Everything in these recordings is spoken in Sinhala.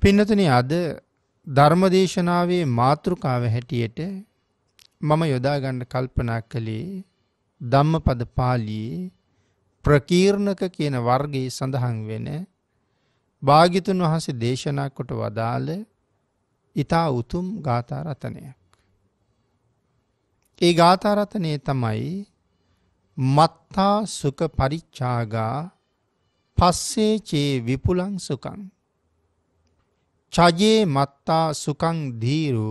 පින්නතුන අද ධර්මදේශනාවේ මාතෘකාව හැටියට මම යොදාගන්න කල්පනා කළේ ධම්ම පද පාලියේ ප්‍රකීර්ණක කියන වර්ගයේ සඳහන් වෙන භාගිතුන් වහන්සේ දේශනා කොට වදාළ ඉතා උතුම් ගාථාරතනයක්. ඒ ගාථාරතනය තමයි මත්තා සුක පරිච්චාගා පස්සේ චේ විපුලං සුකං චජේ මත්තා සුකං ධීරු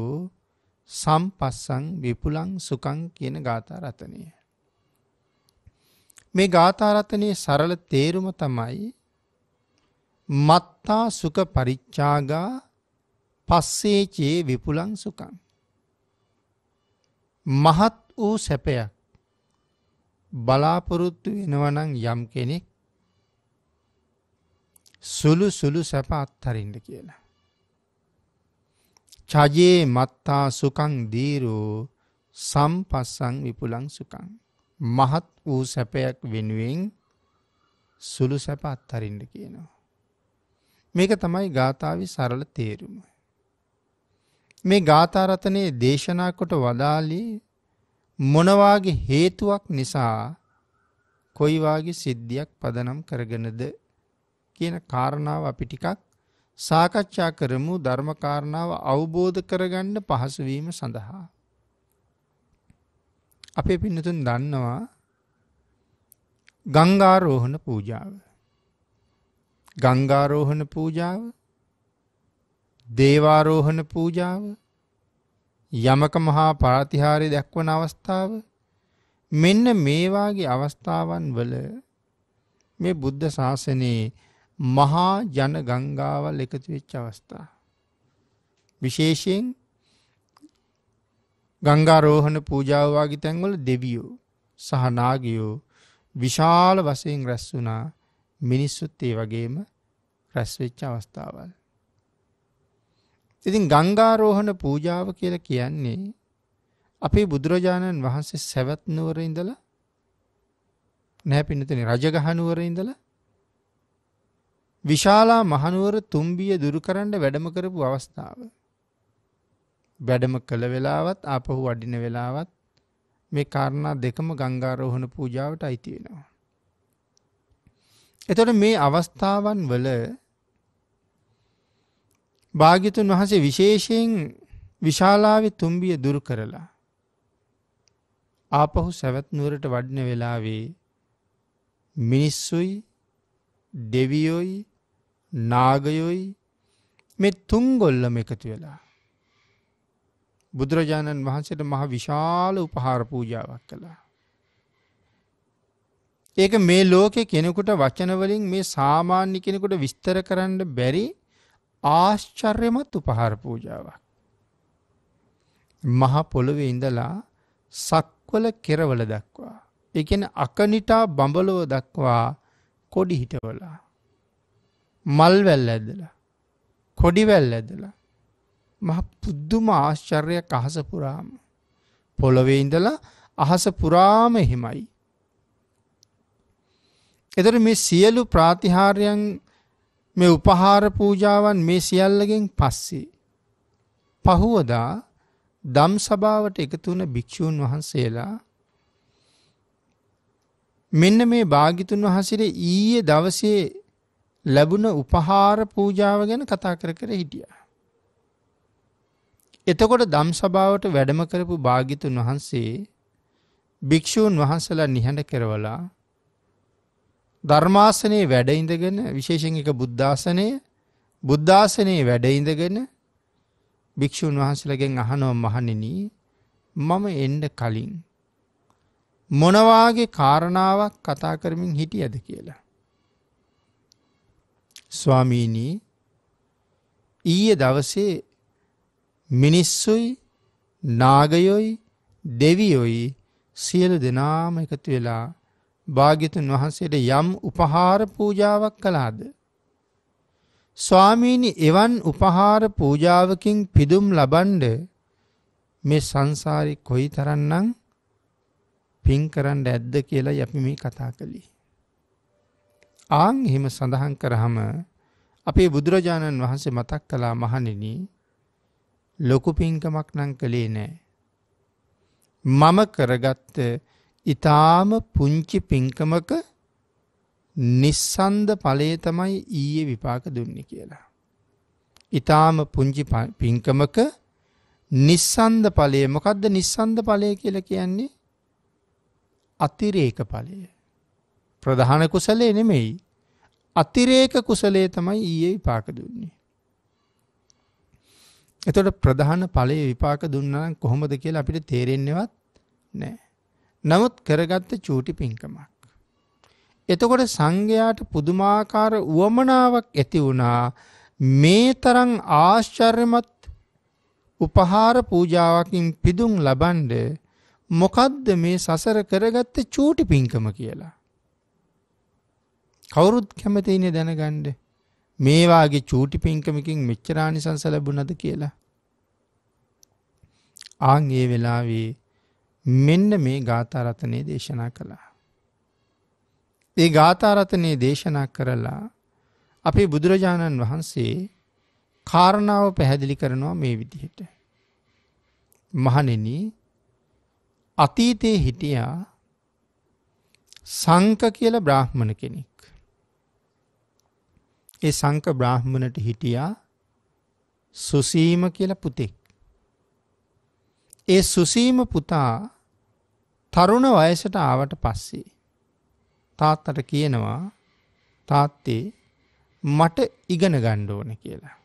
සම්පස්සං විපුලං සුකං කියන ගාථාරතනය. මේ ගාථාරතනය සරල තේරුම තමයි මත්තා සුක පරිච්චාගා පස්සේචයේ විපුලං සුකං. මහත් වූ සැපයක් බලාපොරොත්තු වෙනවනං යම් කෙනෙක් සුළු සුළු සැප අත්හරින්ට කියලා. චජයේ මත්තා සුකං දීරූ සම්පස්සං විපුලං සුකං. මහත් වූ සැපයක් වෙනුවෙන් සුළු සැප අත්හරින්ට කියනවා. මේක තමයි ගාථාව සරල තේරුම. මේ ගාථාරතනයේ දේශනා කොට වදාලි මොනවාගේ හේතුවක් නිසා කොයිවාගේ සිද්ධියක් පදනම් කරගෙනද කියන කාරණාව අපි ටිකක් සාකච්ඡා කරමු ධර්මකාරණාව අවබෝධ කරගන්න පහසුවීම සඳහා. අපේ පින්නතුන් දන්නවා ගංගාරෝහණ පූජාව. ගංගාරෝහණ පූජාව දේවාරෝහණ පූජාව යමක මහා පාතිහාරය දැක්වන අවස්ථාව මෙන්න මේවාගේ අවස්ථාවන් වල මේ බුද්ධ ශාසනයේ මහා ජන ගංගාවල් එකතු වෙච්ච අවස්ථා. විශේෂයෙන් ගංගාරෝහණ පූජාවවාගේ තැන්වල දෙවියෝ සහනාගියෝ විශාල වසයෙන් රැස් වුනා මිනිස්සුත් ඒ වගේම රැස්වෙච්ච අවස්ථාවල්. ඉතින් ගංගාරෝහණ පූජාව කියල කියන්නේ අපේ බුදුරජාණන් වහන්සේ සැවත්නුවර ඉඳල නැ පිනතන රජගහනුවර ඉඳලා විශාලා මහනුවර තුම්බිය දුරුකරන්න වැඩම කරපු අවස්ථාව. වැඩම කළ වෙලාවත් අපහු වඩින වෙලාවත් මේ කාරණා දෙකම ගංගාරෝහණ පූජාවට අයිති වෙනවා. එතොට මේ අවස්ථාවන් වල භාගිතුන් වහසේ විශේෂයෙන් විශාලාවි තුම්බිය දුරු කරලා. ආපහු සැවැත් නුවරට වඩින වෙලාවේ මිනිස්සුයි දෙවියොයි නාගයොයි මෙ තුන්ගොල්ලම එකතු වෙලා. බුදුරජාණන් වහන්සේට මහ විශාල උපහාර පූජාවක් කළා. ඒක මේ ලෝකෙ කෙනෙකුට වචනවලින් මේ සාමාන්‍ය කෙනෙකුට විස්තර කරන්න බැරි ආශ්චර්යමත් උපහාර පූජාවක්. මහ පොළොවේ ඉඳලා සක්වල කෙරවල දක්වා. එකන අකනිටා බඹලෝ දක්වා කොඩි හිටවලා. මල්වැල් ඇදලා කොඩිවැල් ඇදලා මහ පුද්දුම ආශ්චර්යක් අහස පුරාම පොළොවේ ඉඳලා අහස පුරාම එහෙමයි. එතර මේ සියලු ප්‍රාතිහාරයන් මේ උපහාර පූජාවන් මේ සියල්ලගෙන් පස්සේ. පහුවදා දම් සභාවට එකතුවන භික්‍ෂූන් වහන්සේලා මෙන්න මේ භාගිතුන් වහසිර ඊයේ දවසේ ලැබුණ උපහාර පූජාව ගැන කතා කර කර හිටිය. එතකොට දම් සභාවට වැඩම කරපු භාගිතුන් වහන්සේ භික්‍ෂූන් වහන්සලා නිහඬ කරවලා ධර්මාසනයේ වැඩඉඳගෙන විශේෂෙන් එක බුද්ධාසනය බුද්ධාසනයේ වැඩඉඳගෙන භික්‍ෂූන් වහන්සලගෙන් අහනෝ මහණෙන මම එන්ඩ කලින් මොනවාගේ කාරණාවක් කතා කරමින් හිටියද කියලා. ස්වාමීනී ඊය දවසේ මිනිස්සුයි නාගයොයි දෙවියොයි සියලු දෙනාම එකතු වෙලා භාගිතුන් වහන්සේට යම් උපහාර පූජාවක් කළාද. ස්වාමීණි එවන් උපහාර පූජාවකින් පිදුම් ලබන්ඩ මේ සංසාරි කොයි තරන්නම් පින් කරන්න ඇද්ද කියලා යැපි මේ කතා කළේ. ආං එහෙම සඳහන් කරහම අපේ බුදුරජාණන් වහන්සේ මතක් කලා මහනෙන ලොකු පින්කමක් නං කළේ නෑ. මම කරගත්ත ඉතාම පුංචි පින්කමක නිස්සන්ද පලේ තමයි ඊයේ විපාක දුන්න කියලා. ඉතාම පුංචි පින්කමක නිස්සන්ද පලේ මොකක්ද නිස්සන්ද පලය කියල කියන්නේ අතිරේක පලය. ප්‍රධාන කුසලේ නෙමෙයි අතිරේක කුසලේ තමයි ඊයේ විපාක දුන්නේ. එතකොට ප්‍රධාන ඵලයේ විපාක දුන්නා නම් කොහොමද කියලා අපිට තේරෙන්නේවත් නැහැ. නමුත් කරගත්ත චූටි පිංකමක්. එතකොට සංඝයාට පුදුමාකාර උවමනාවක් ඇති වුණා මේ තරම් ආශ්චර්යමත් උපහාර පූජාවකින් පිදුම් ලබන්ඩ මොකද්ද මේ සසර කරගත්ත චූටි පිංකම කියලා. කවුරුත් කැමතියිනේ දැනගණ්ඩ මේවාගේ චූටි පින්කමකින් මෙච්චරානි සංස ලැබුණද කියලා. ආං ඒ වෙලාවේ මෙන්න මේ ගාතාරතනය දේශනා කළා. ඒ ගාතාරතනය දේශනා කරලා අපේ බුදුරජාණන් වහන්සේ කාරණාව පැහැදිලි කරනවා මේ විදිහට. මහනෙන අතීතයේ හිටියා සංක කියල බ්‍රාහ්මණ කෙනෙක්. ඒ සංක බ්‍රාහ්මණට හිටියා සුසීම කියලා පුතෙක්. ඒ සුසීම පුතා තරුණ වයසට ආවට පස්සේ තාත්තට කියනවා තාත්තේ මට ඉගෙන ගණ්ඩ ඕන කියලා.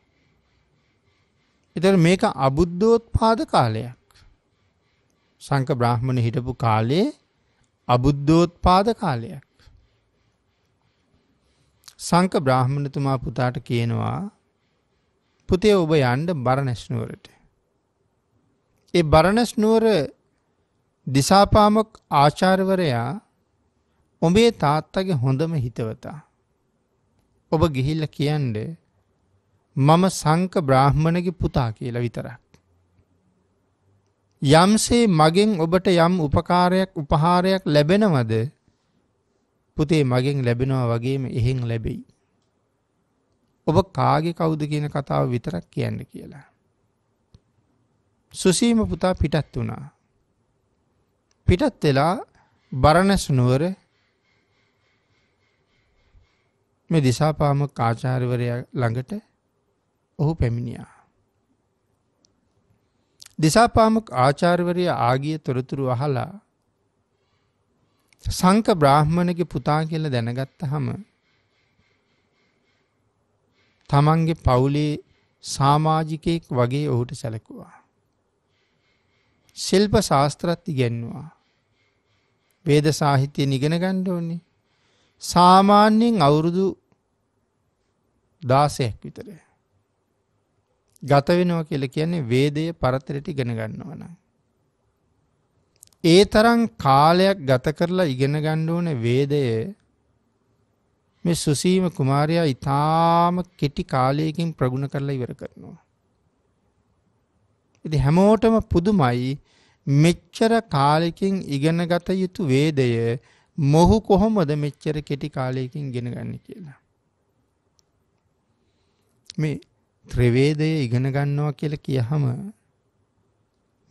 එතර මේක අබුද්ධෝත්පාද කාලයක් සංක බ්‍රාහ්මණ හිටපු කාලේ අබුද්ධෝත්පාද කාලයක්. සංක බ්‍රාහ්මණතුමා පුතාට කියනවා පුතේ ඔබ යන්ඩ බරණැස්නුවරට. ඒ බරණැස්නුවර දිසාපාමක් ආචාර්වරයා ඔබේ තාත්තගේ හොඳම හිතවතා. ඔබ ගිහිල්ල කියන්ඩ මම සංක බ්‍රාහ්මණගේ පුතා කියලා විතරක්. යම්සේ මගෙන් ඔබට යම් උපකාරයක් උපහාරයක් ලැබෙනවද පුතේ මගෙන් ලැබෙනවා වගේම එහෙන් ලැබෙයි. ඔබ කාගෙ කවුද කියන කතාව විතරක් කියන්න කියලා. සුසීම පුතා පිටත් වුණා. පිටත් වෙලා බරණැස් නුවර මේ දිසාපාම කාචාර්වරයා ළඟට ඔහු පැමිණියා. දිසාපාමක ආචාර්වරය ආගිය තොරතුරු අහලා සංක බ්‍රාහ්මණගේ පුතා කියල දැනගත්ත හම තමන්ගේ පවුලේ සාමාජිකයෙක් වගේ ඔහුට සැලකුවා. ශිල්ප ශාස්ත්‍රත් ඉගැන්වා. වේද සාහිත්‍යය නිගෙන ගණ්ඩ ඕන්නේ සාමාන්‍යයෙන් අවුරුදු දාසයක් විතරය. ගතවෙනවා කියල කියන්නේ වේදය පරතරට ඉගෙන ගන්නවනම්. ඒ තරම් කාලයක් ගත කරලා ඉගෙන ගන්න ඕන වේදය මේ සුසීම කුමාරයා ඊටාම කෙටි කාලයකින් ප්‍රගුණ කරලා ඉවර කරනවා. ඉතින් හැමෝටම පුදුමයි මෙච්චර කාලෙකින් ඉගෙන ගත යුතු වේදය මොහු කොහොමද මෙච්චර කෙටි කාලයකින් ඉගෙන ගන්න කියලා. මේ ත්‍රිවේදය ඉගෙන ගන්නවා කියලා කියහම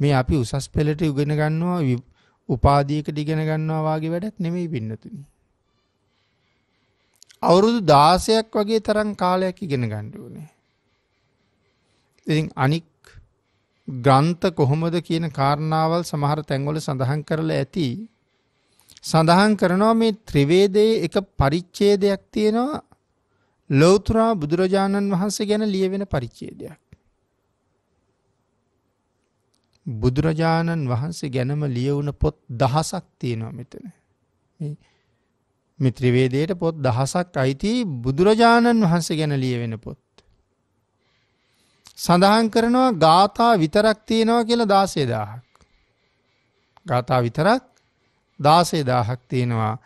මේ අපි උසස් පෙළට ඉගෙන ගන්නවා උපාධියකට ඉගෙන ගන්නවා වාගේ වැඩක් නෙමෙයි පින්නතුනි. අවුරුදු 16ක් වගේ තරම් කාලයක් ඉගෙන ගන්න ඕනේ. ඉතින් අනික් ග්‍රන්ථ කොහොමද කියන කාරණාවල් සමහර තැන්වල සඳහන් කරලා ඇති. සඳහන් කරනවා මේ ත්‍රිවේදයේ එක පරිච්ඡේදයක් තියෙනවා ලෞතර බුදුරජාණන් වහන්සේ ගැන ලියවෙන පරිච්ඡේදයක්. බුදුරජාණන් වහන්සේ ගැනම ලියවුන පොත් දහසක් තියෙනවා මෙතන. මිත්‍රිවේදයට පොත් දහසක් අයිති බුදුරජාණන් වහන්සේ ගැන ලියවෙන පොත්. සඳහන් කරනවා ගාථා විතරක් තියෙනවා කියලා දාසේ දාහක්. ගාථා විතරක් දාසේ දාහක් තියෙනවා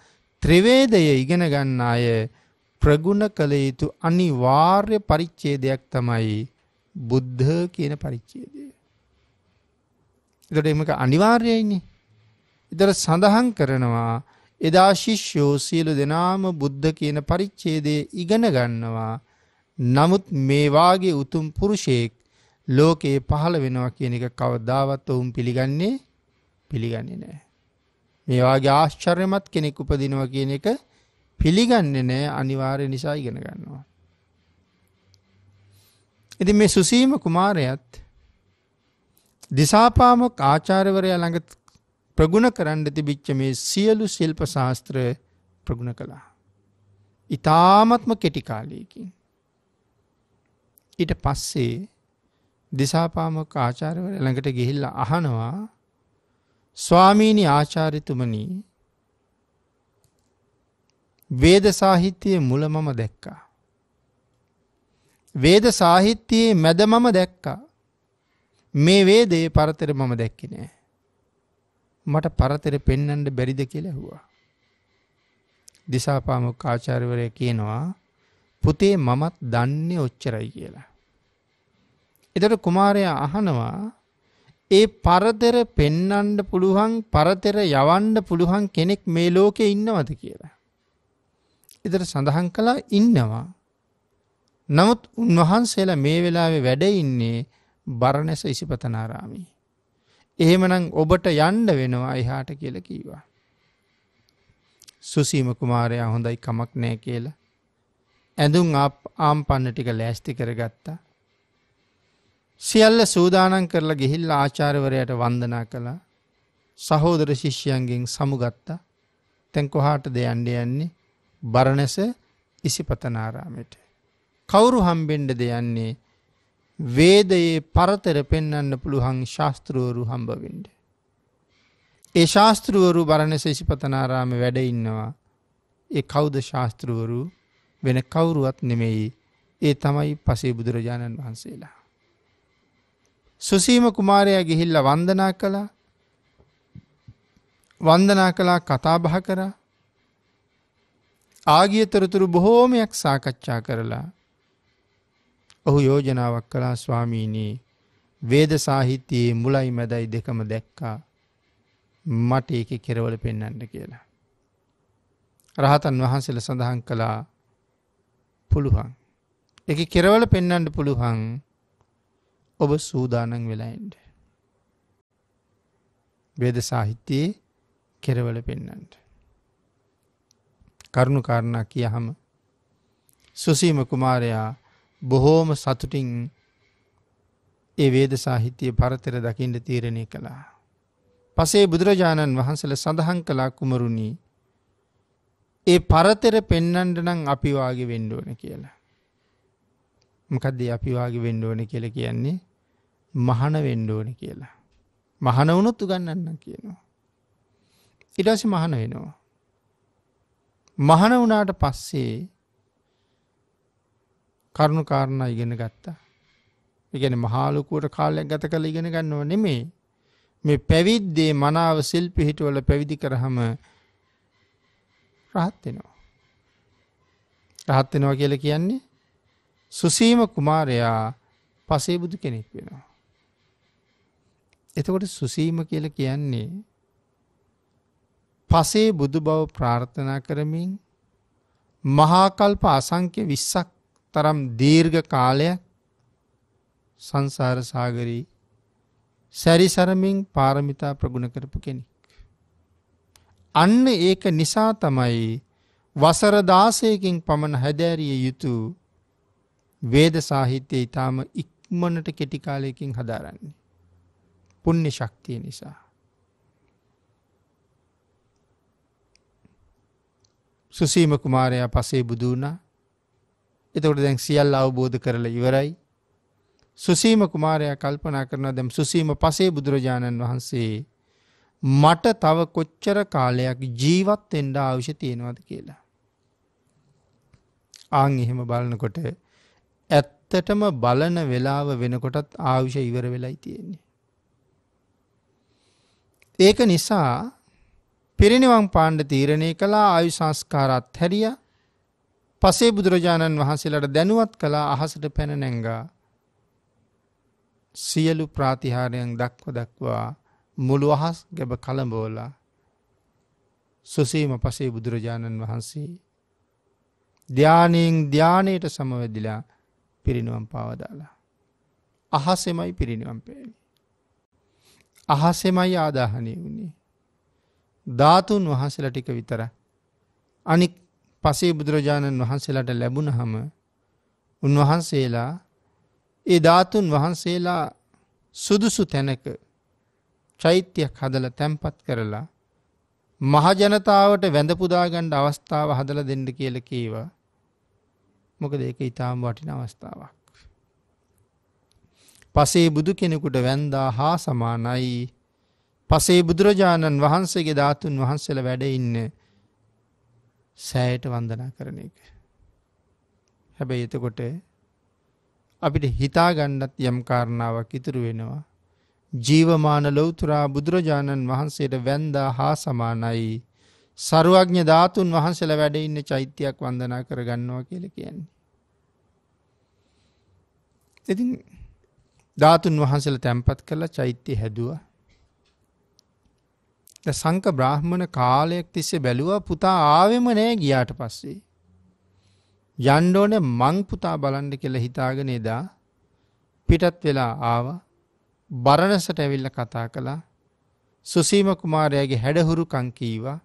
ත්‍රවේදය ඉගෙන ගන්න අය ප්‍රගුණ කළ යුතු අනිවාර්ය පරිච්ඡේදයක් තමයි බුද්ධ කියන පරිච්ඡේදය. එතකොට මේක අනිවාර්යයිනේ. ඊතර සඳහන් කරනවා එදා ශිෂ්‍යෝ සියලු දෙනාම බුද්ධ කියන පරිච්ඡේදයේ ඉගෙන ගන්නවා. නමුත් මේ වාගේ උතුම් පුරුෂයෙක් ලෝකේ පහළ වෙනවා කියන එක කවදාවත් ඔවුන් පිළිගන්නේ පිළිගන්නේ නැහැ. මේ වාගේ ආශ්චර්යමත් කෙනෙක් උපදිනවා කියන එක පිළිගන්නේ නැහැ අනිවාර්ය නිසා ඉගෙන ගන්නවා. ඉතින් මේ සුසීම කුමාරයාත් දිසාපාමොක් ආචාර්වරයා ළඟ ප්‍රගුණ කරන්න තිබිච්ච මේ සියලු ශිල්ප ශාස්ත්‍ර ප්‍රගුණ කළා. ඉතාමත්ම කෙටිකාලයකින්. ඊට පස්සේ දිසාපාමොක් ආචාර්වර ළඟට ගිහිල්ල අහනවා ස්වාමීණි ආචාරිතුමනී වේද සාහිත්‍යයේ මුල මම දැක්කා. වේද සාහිත්‍යයේ මැද මම දැක්කා මේ වේදේ පරතර මම දැක්කි නෑ. මට පරතර පෙන්නන්ට බැරිද කියල හවා. දිසාපාමක් ආචාර්වරය කියනවා පුතේ මමත් දන්නේ ඔච්චරයි කියලා. එතට කුමාරය අහනවා ඒ පරතර පෙන්නන්ඩ පුළුවන් පරතර යවන්ඩ පුළුවන් කෙනෙක් මේ ලෝකෙ ඉන්නවද කියලා. එතට සඳහන් කලා ඉන්නවා. නමුත් උන්වහන්සේලා මේ වෙලාවෙ වැඩඉන්නේ බරණැස ඉසිපතනාරාමී. එහෙමනම් ඔබට යන්ඩ වෙනවා එහාට කියල කීවා. සුසීම කුමාරයා හොඳයි කමක් නෑ කියලා. ඇඳුම් ආම් පන්න ටික ලෑස්ති කරගත්තා. සියල්ල සූදානන් කරලා ගිහිල් ආචාරවරයට වන්දනා කළා සහෝදර ශිෂ්‍යයන්ගෙන් සමුගත්තා තැන් කොහාට දෙයන්ඩ යන්නේ බරණැස ඉසිපතනාරාමයට. කවුරු හම්බෙන්ඩ දෙයන්නේ වේදයේ පරතර පෙන්වන්න පුළුවන් ශාස්තෘවරු හම්බවෙන්ඩ. ඒ ශාස්තෘවරු බරණ ශේෂිපතනාරාම වැඩ ඉන්නවා ඒ කෞද ශාස්තෘවරු වෙන කවුරුවත් නෙමෙයි ඒ තමයි පසේ බුදුරජාණන් වහන්සේලා. සුසීම කුමාරයා ගිහිල්ල වන්දනා කළා වන්දනා කලා කතාබහ කරා ආගිය තොරතුරු බොහෝමයක් සාකච්ඡා කරලා ඔහු යෝජනාවක් කළා ස්වාමීනී වේද සාහිත්‍යයේ මුලයි මැදයි දෙකම දැක්කා මට ඒක කෙරවල පෙන්නන්න කියලා. රහතන් වහන්සේල සඳහන් කළා පුළුවන්. එක කෙරවල පෙන්නන්ට පුළුවන් ඔබ සූදානන් වෙලායින්ට. වේද සාහිත්‍යයේ කෙරවල පෙන්නන්ට. කරුණු කාරණා කියහම සුසීම කුමාරයා බොහෝම සතුටින් ඒ වේද සාහිත්‍යය පරතර දකිින්ට තීරණය කළා. පසේ බුදුරජාණන් වහන්සල සඳහන් කලා කුමරුණී ඒ පරතර පෙන්නන්ට නම් අපිවාගේ වෙන්ඩෝන කියලා. මකදදේ අපිවාගේ වෙන්ඩෝන කියල කියන්නේ මහන වෙන්ඩෝන කියලා. මහන වුණොත් උගන්නන්න කියනවා. ඉඩස මහන වෙනවා. මහන වුණාට පස්සේ කරුණු කාරණා ඉගෙන ගත්තා. එකන මහාලුකුවට කාලයක් ගත කළ ඉගෙන ගන්නව නෙමේ මේ පැවිද්දේ මනාව සිල් පිහිටවල පැවිදි කරහම රහත්වෙනවා. රහත්වෙනවා කියල කියන්නේ සුසීම කුමාරයා පසේබුදු කෙනෙක් වෙනවා. එතකොට සුසීම කියල කියන්නේ පසේ බුදු බව ප්‍රාර්ථනා කරමින් මහාකල්ප අසංක්‍ය විස්සක් තරම් දීර්ඝ කාලයක් සංසාර සාගරී සැරිසරමින් පාරමිතා ප්‍රගුණ කරපු කෙනෙක්. අන්න ඒක නිසා තමයි වසර දාසයකින් පමණ හැදෑරිය යුතු වේද සාහිත්‍යය ඉතාම ඉක්මනට කෙටිකාලයකින් හදාරන්නේ. පුුණ්‍ය ශක්තිය නිසා. සුසීම කුමාරයා පසේ බුදුනා එතකොට දැන් සියල් අවබෝධ කරලා ඉවරයි. සුසීම කුමාරයා කල්පනා කරනවා දැම් සුසීම පසේ බුදුරජාණන් වහන්සේ මට තව කොච්චර කාලයක් ජීවත් එන්ඩ ආවිෂ තියෙනවද කියලා. ආං එහෙම බලනකොට ඇත්තටම බලන වෙලාව වෙනකොටත් ආවිෂ ඉවර වෙලයි තියෙන්නේ. ඒක නිසා පිරිනිවං පාණ්ඩ තීරණය කලා ආයු සංස්කාරත් හැරියා පසේ බුදුරජාණන් වහන්සේලාට දැනුවත් කලා අහසට පැන නැංගා සියලු ප්‍රාතිහාරයන් දක්ව දක්වා මුළු අහස් ගැබ කළඹෝලා සුසීම පසේ බුදුරජාණන් වහන්සේ ධ්‍යානයෙන් ධ්‍යානයට සමවැදිලා පිරිනිවම් පාවදාලා. අහසෙමයි පිරිනිවම් පෑවි. අහසෙමයි ආදාහනය වුණේ. ධාතුන් වහසල ටික විතර අනික් පසේ බුදුරජාණන් වහන්සේලාට ලැබුණහම උන්වහන්සේලා ඒ ධාතුන් වහන්සේලා සුදුසු තැනක චෛත්‍යයක් හදල තැම්පත් කරලා මහජනතාවට වැඳපුදාගණ්ඩ අවස්ථාව හදල දෙන්න කියල කීවා මොකද ඒක ඉතාම් වටින අවස්ථාවක්. පසේ බුදු කෙනෙකුට වැන්දා හා සමානයි පසේ බුදුරජාණන් වහන්සේගේ ධාතුන් වහන්සේල වැඩඉන්න සෑයට වන්දනා කරන එක. හැබැයි එතකොට අපිට හිතාගණ්ඩත් යම් කාරණාවක් ඉතුරු වෙනවා. ජීවමාන ලොවතුරා බුදුරජාණන් වහන්සේට වැන්දා හා සමානයි සරුවඥ ධාතුන් වහන්සල වැඩඉන්න චෛත්‍යයක් වන්දනා කරගන්නවා කියල කියන්නේ. ඉතින් ධාතුන් වහන්සල තැන්පත් කළ චෛත්‍ය හැදවා සංක බ්‍රාහ්මණ කාලයක් තිස්සේ බැලුවා පුතා ආවෙම නෑ ගියාට පස්සේ. යන්ඩෝන මං පුතා බලන්ඩ කෙල හිතාගෙන එදා පිටත් වෙලා ආව බරණසට ඇවිල්ල කතා කළා සුසීම කුමාරයාගේ හැඩහුරු කංකීවා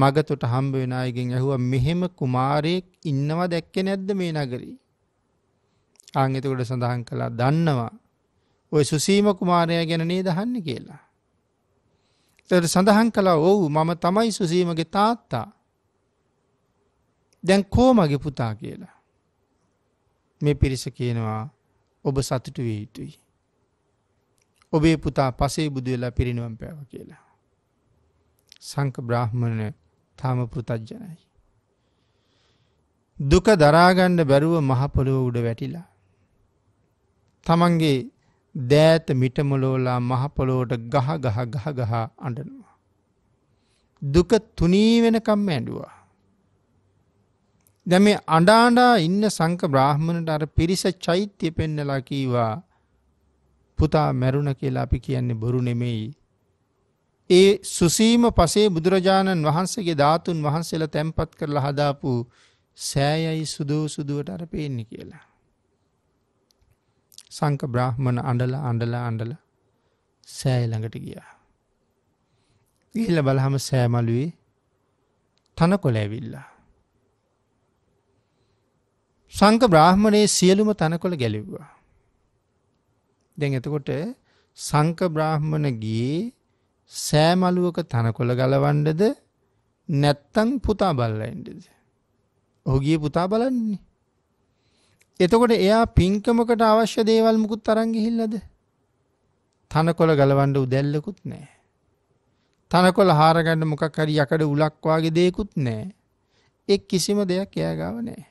මගතුට හම්බ වෙනයගෙන් ඇහුව මෙහෙම කුමාරයෙක් ඉන්නවා දැක්කෙ නැද්ද මේ නගරී. ආංගතකොට සඳහන් කලා දන්නවා ඔය සුසීම කුමාරයා ගැන නේ දහන්න කියලා. තට සඳහන් කලා ඔවු මම තමයි සුසීමගේ තාත්තා. දැන් කෝමගේ පුතා කියලා. මේ පිරිස කියනවා ඔබ සතුටු විය යුතුයි. ඔබේ පුතා පසේ බුදු වෙලා පිරිනිවම් පැව කියලා. සංක බ්‍රාහ්මණ තාම පෘතජ්ජනයි. දුක දරාගණ්ඩ බැරුව මහපොළොව උඩ වැටිලා. තමන්ගේ දෑත මිටමලෝලා මහපොලෝට ගහ ගහ ගහ ගහ අඩනවා. දුක තුනී වෙනකම්ම ඇඩුවා. දැම අඩාඩා ඉන්න සංක බ්‍රාහ්මණට අර පිරිස චෛත්‍ය පෙන්නලා කීවා පුතා මැරුණ කියලා අපි කියන්නේ බොරු නෙමෙයි. ඒ සුසීම පසේ බුදුරජාණන් වහන්සේගේ ධාතුන් වහන්සේලා තැන්පත් කරලා හදාපු සෑයයි සුදෝ සුදුවට අර පේන්නේ කියලා. සංක බ්‍රහ්මණ අඩල අඩල අඩල සෑළඟට ගියා. ඉහිල බලහම සෑමලුවේ තන කොළ ඇවිල්ලා. සංක බ්‍රාහ්මණයේ සියලුම තනකොළ ගැලිව්වා. දෙ එතකොට සංක බ්‍රාහ්මණ ගියේ සෑමලුවක තනකොළ ගලවන්ඩද නැත්තං පුතා බල්ලයින්ටද. ඔහුගේ පුතා බලන්නේ. එතකොට එයා පින්කමකට අවශ්‍ය දේවල් මුකුත් තරන් ගිහිල්ලද? තනකොළ ගලවන්න උදැල්ලකුත් නැහැ. තනකොළ හාරගන්න මොකක් හරි යකඩ උලක් වාගේ දෙයක්කුත් නැහැ. ඒ කිසිම දෙයක් එයා ගාව නැහැ.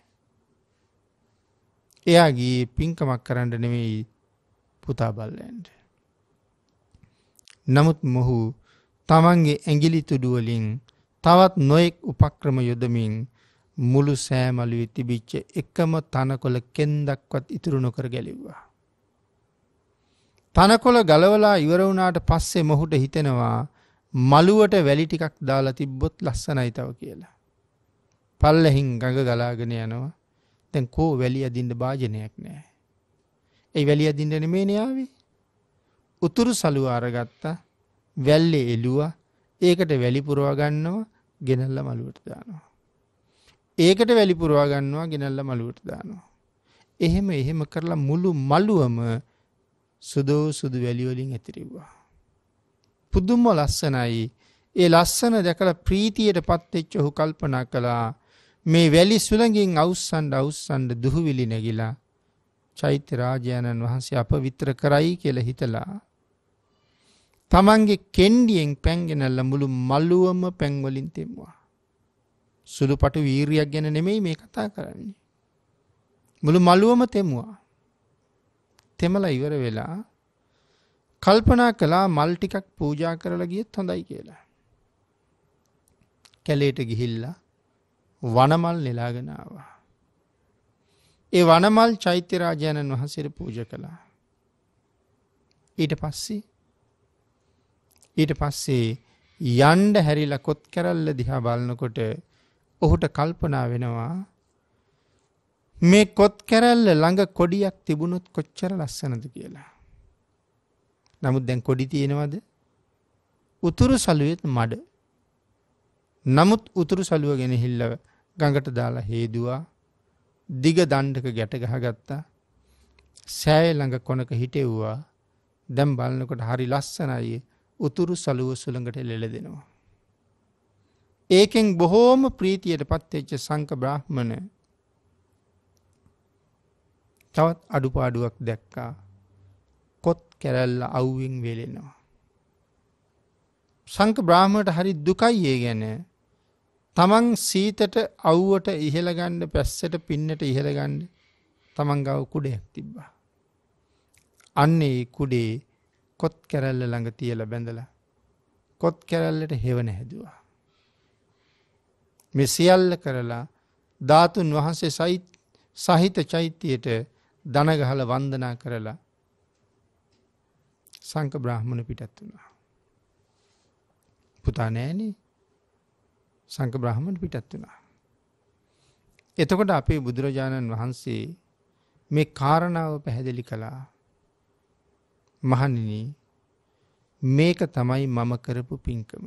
එයා ගියේ පින්කමක් කරන්න නෙමෙයි පුතා බල්ලන්ට. නමුත් මොහු තමන්ගේ ඇඟිලි තුඩු වලින් තවත් නොයෙක් උපක්‍රම යොදමින් මුළු සෑමලුවි තිබිච්ච එකම තනකොළ කෙන්දක්වත් ඉතුරු නොකර ගැලිව්වා. තනකොළ ගලවලා ඉවරවුනාට පස්සේ මොහුට හිතෙනවා මළුවට වැලිටිකක් දාලා තිබ්බොත් ලස්සනයිතව කියලා. පල්ලහින් ගඟ ගලාගෙන යනවා තැන් කෝ වැලි අදින්ට භාජනයක් නෑ. ඒ වැලි අදින්ටන මේ නයාවේ. උතුරු සලු අරගත්තා වැල්ලෙ එලුව ඒකට වැලිපුරවා ගන්නවා ගෙනල්ල මළුවට දානවා. ඒකට වැලි පුරවා ගන්නවා ගෙනල්ලා මළුවට දානවා. එහෙම එහෙම කරලා මුළු මළුවම සුදෝ සුදු වැලි වලින් ඇතිරිව්වා. පුදුම ලස්සනයි. ඒ ලස්සන දැකලා ප්‍රීතියටපත් වෙච්ච ඔහු කල්පනා කළා මේ වැලි සුළඟින් අවුස්සන්න අවුස්සන්න දුහවිලි නැගිලා චෛත්‍ය රාජානන් වහන්සේ අපවිත්‍ර කරයි කියලා හිතලා තමන්ගේ කෙන්ඩියෙන් පැන්ගෙනල්ල මුළු මල්ලුවම පැන්වලින් තෙම්වා. සුළුපටු වීරියක් ගැන නෙමෙයි මේ කතා කරන්නේ. මුළු මළුවම තෙමුවා. තෙමලා ඉවර වෙලා කල්පනා කළා මල් ටිකක් පූජා කරලා ගියත් හොඳයි කියලා. කැලේට ගිහිල්ලා වනමල් නෙලාගෙන ආවා. ඒ වනමල් චෛත්‍ය රාජානන් වහන්සේට පූජ කළා. ඊට පස්සේ ඊට පස්සේ යන්න හැරිලා කොත් කරල්ල දිහා බලනකොට ඔහුට කල්පනා වෙනවා මේ කොත් කැරැල්ල ළඟ කොඩියක් තිබුණොත් කොච්චර ලස්සනද කියලා. නමුත් දැන් කොඩි තියෙනවද උතුරු සලුවත් මඩ. නමුත් උතුරු සලුව ගෙන හිල්ලව ගඟට දාලා හේදවා දිග දණ්ඩක ගැට ගහගත්තා සෑය ළඟ කොනක හිටෙව්වා දැම් බලන්නකොට හරි ලස්සනයේ උතුරු සලුව සුළඟට ලෙල දෙෙනවා. ඒකෙන් බොහෝම ප්‍රීතියට පත්වෙච්ච සංක බ්‍රහ්මණ තවත් අඩුපාඩුවක් දැක්කා කොත් කැරැල්ල අව්වෙන් වෙලෙනවා. සංක බ්‍රාහ්මට හරි දුකයි ඒ ගැන තමන් සීතට අව්වට ඉහළගණ්ඩ පැස්සට පින්නට ඉහළගණ්ඩ තමන් ගව කුඩයක් තිබ්බා. අන්නේ කුඩේ කොත් කැරැල්ල ළඟ තියල බැඳල කොත් කැරැල්ලට හෙවන හැදවා. මෙ සියල්ල කරලා ධාතුන් වහන්සේ සහිත චෛත්‍යයට දනගහල වන්දනා කරලා සංක බ්‍රහ්මණ පිටත් වුණා. පුතා නෑනේ සංක බ්‍රහ්මණ පිටත් වුණා. එතකොට අපේ බුදුරජාණන් වහන්සේ මේ කාරණාව පැහැදිලි කළා මහනිනී මේක තමයි මම කරපු පින්කම.